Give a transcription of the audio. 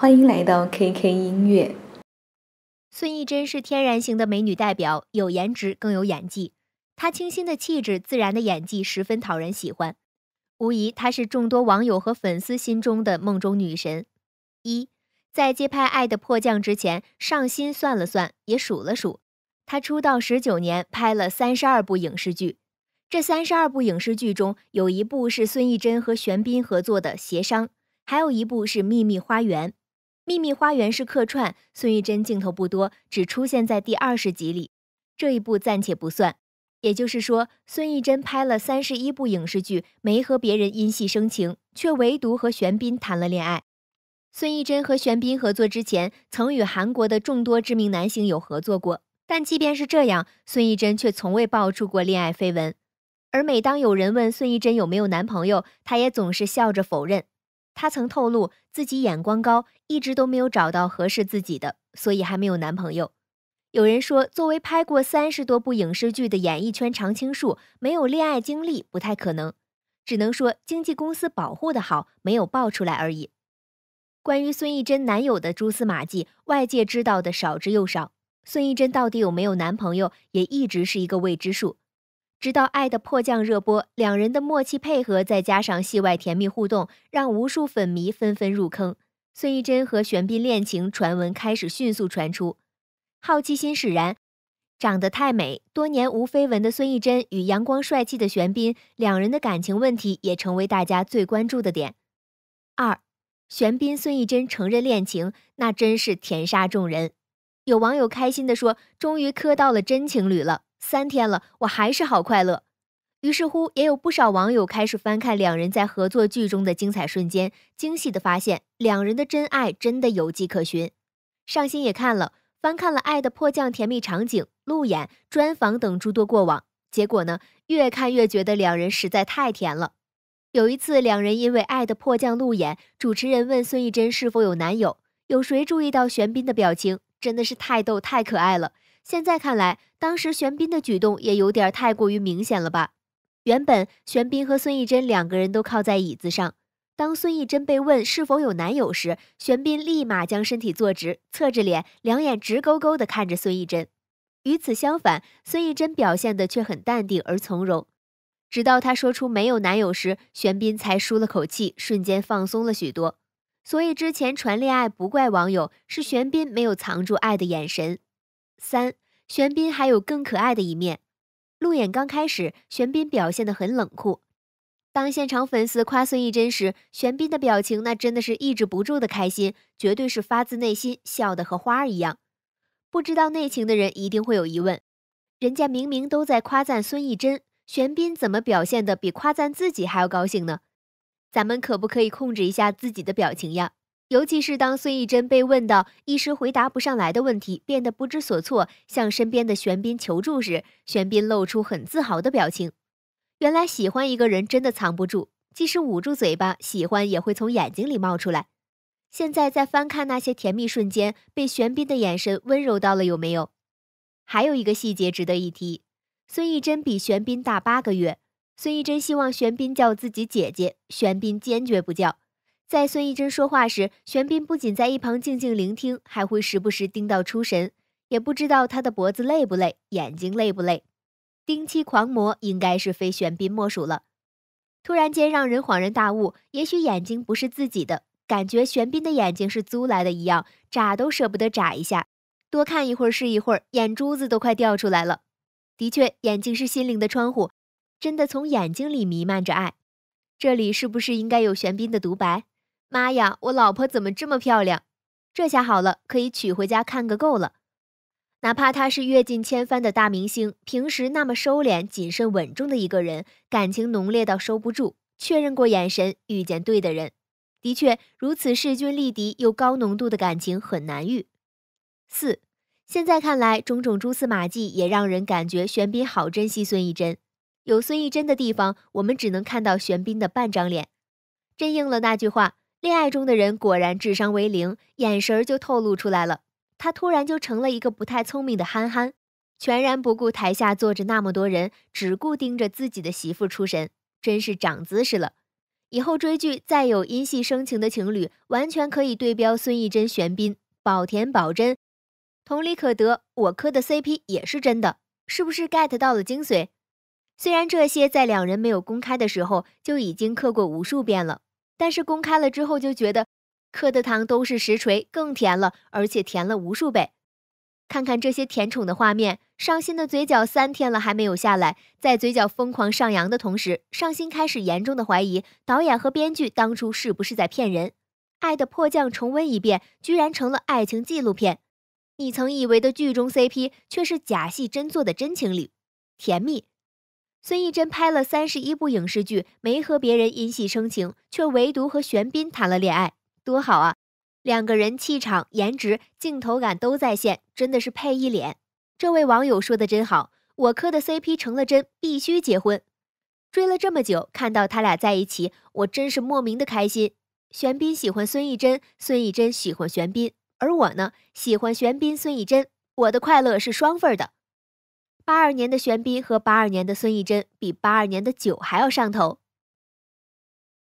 欢迎来到 KK 音乐。孙艺珍是天然型的美女代表，有颜值更有演技。她清新的气质、自然的演技十分讨人喜欢，无疑她是众多网友和粉丝心中的梦中女神。一，在接拍《爱的迫降》之前，上心算了算，也数了数，她出道十九年，拍了三十二部影视剧。这三十二部影视剧中有一部是孙艺珍和玄彬合作的《协商》，还有一部是《秘密花园》。秘密花园是客串，孙艺珍镜头不多，只出现在第二十集里，这一部暂且不算。也就是说，孙艺珍拍了三十一部影视剧，没和别人因戏生情，却唯独和玄彬谈了恋爱。孙艺珍和玄彬合作之前，曾与韩国的众多知名男星有合作过，但即便是这样，孙艺珍却从未爆出过恋爱绯闻。而每当有人问孙艺珍有没有男朋友，她也总是笑着否认。她曾透露自己眼光高，一直都没有找到合适自己的，所以还没有男朋友。有人说，作为拍过三十多部影视剧的演艺圈常青树，没有恋爱经历不太可能，只能说经纪公司保护的好，没有爆出来而已。关于孙艺珍男友的蛛丝马迹，外界知道的少之又少。孙艺珍到底有没有男朋友，也一直是一个未知数。直到《爱的迫降》热播，两人的默契配合，再加上戏外甜蜜互动，让无数粉迷纷纷入坑。孙艺珍和玄彬恋情传闻开始迅速传出，好奇心使然，长得太美，多年无绯闻的孙艺珍与阳光帅气的玄彬，两人的感情问题也成为大家最关注的点。二，玄彬孙艺珍承认恋情，那真是甜杀众人。有网友开心地说：“终于磕到了真情侣了。”三天了，我还是好快乐。于是乎，也有不少网友开始翻看两人在合作剧中的精彩瞬间，惊喜的发现两人的真爱真的有迹可循。上新也看了，翻看了《爱的迫降》甜蜜场景、路演、专访等诸多过往，结果呢，越看越觉得两人实在太甜了。有一次，两人因为《爱的迫降》路演，主持人问孙艺珍是否有男友，有谁注意到玄彬的表情？真的是太逗太可爱了。现在看来，当时玄彬的举动也有点太过于明显了吧？原本玄彬和孙艺珍两个人都靠在椅子上，当孙艺珍被问是否有男友时，玄彬立马将身体坐直，侧着脸，两眼直勾勾地看着孙艺珍。与此相反，孙艺珍表现的却很淡定而从容。直到她说出没有男友时，玄彬才舒了口气，瞬间放松了许多。所以之前传恋爱不怪网友，是玄彬没有藏住爱的眼神。三玄彬还有更可爱的一面。路演刚开始，玄彬表现得很冷酷。当现场粉丝夸孙艺珍时，玄彬的表情那真的是抑制不住的开心，绝对是发自内心笑得和花儿一样。不知道内情的人一定会有疑问：人家明明都在夸赞孙艺珍，玄彬怎么表现得比夸赞自己还要高兴呢？咱们可不可以控制一下自己的表情呀？尤其是当孙艺珍被问到一时回答不上来的问题，变得不知所措，向身边的玄彬求助时，玄彬露出很自豪的表情。原来喜欢一个人真的藏不住，即使捂住嘴巴，喜欢也会从眼睛里冒出来。现在再翻看那些甜蜜瞬间，被玄彬的眼神温柔到了，有没有？还有一个细节值得一提：孙艺珍比玄彬大八个月，孙艺珍希望玄彬叫自己姐姐，玄彬坚决不叫。在孙艺珍说话时，玄彬不仅在一旁静静聆听，还会时不时盯到出神，也不知道他的脖子累不累，眼睛累不累。丁七狂魔应该是非玄彬莫属了。突然间让人恍然大悟，也许眼睛不是自己的，感觉玄彬的眼睛是租来的一样，眨都舍不得眨一下，多看一会儿是一会儿，眼珠子都快掉出来了。的确，眼睛是心灵的窗户，真的从眼睛里弥漫着爱。这里是不是应该有玄彬的独白？妈呀，我老婆怎么这么漂亮？这下好了，可以娶回家看个够了。哪怕她是阅尽千帆的大明星，平时那么收敛、谨慎、稳重的一个人，感情浓烈到收不住。确认过眼神，遇见对的人，的确如此势均力敌又高浓度的感情很难遇。四，现在看来，种种蛛丝马迹也让人感觉玄彬好珍惜孙艺珍。有孙艺珍的地方，我们只能看到玄彬的半张脸，真应了那句话。恋爱中的人果然智商为零，眼神儿就透露出来了。他突然就成了一个不太聪明的憨憨，全然不顾台下坐着那么多人，只顾盯着自己的媳妇出神，真是长姿势了。以后追剧再有因戏生情的情侣，完全可以对标孙艺珍、玄彬、宝田、保真。同理可得，我磕的 CP 也是真的，是不是 get 到了精髓？虽然这些在两人没有公开的时候就已经磕过无数遍了。但是公开了之后就觉得，磕的糖都是实锤，更甜了，而且甜了无数倍。看看这些甜宠的画面，上新的嘴角三天了还没有下来，在嘴角疯狂上扬的同时，上新开始严重的怀疑导演和编剧当初是不是在骗人。《爱的迫降》重温一遍，居然成了爱情纪录片。你曾以为的剧中 CP，却是假戏真做的真情侣，甜蜜。孙艺珍拍了三十一部影视剧，没和别人因戏生情，却唯独和玄彬谈了恋爱，多好啊！两个人气场、颜值、镜头感都在线，真的是配一脸。这位网友说的真好，我磕的 CP 成了真，必须结婚。追了这么久，看到他俩在一起，我真是莫名的开心。玄彬喜欢孙艺珍，孙艺珍喜欢玄彬，而我呢，喜欢玄彬孙艺珍，我的快乐是双份的。八二年的玄彬和八二年的孙艺珍比八二年的酒还要上头。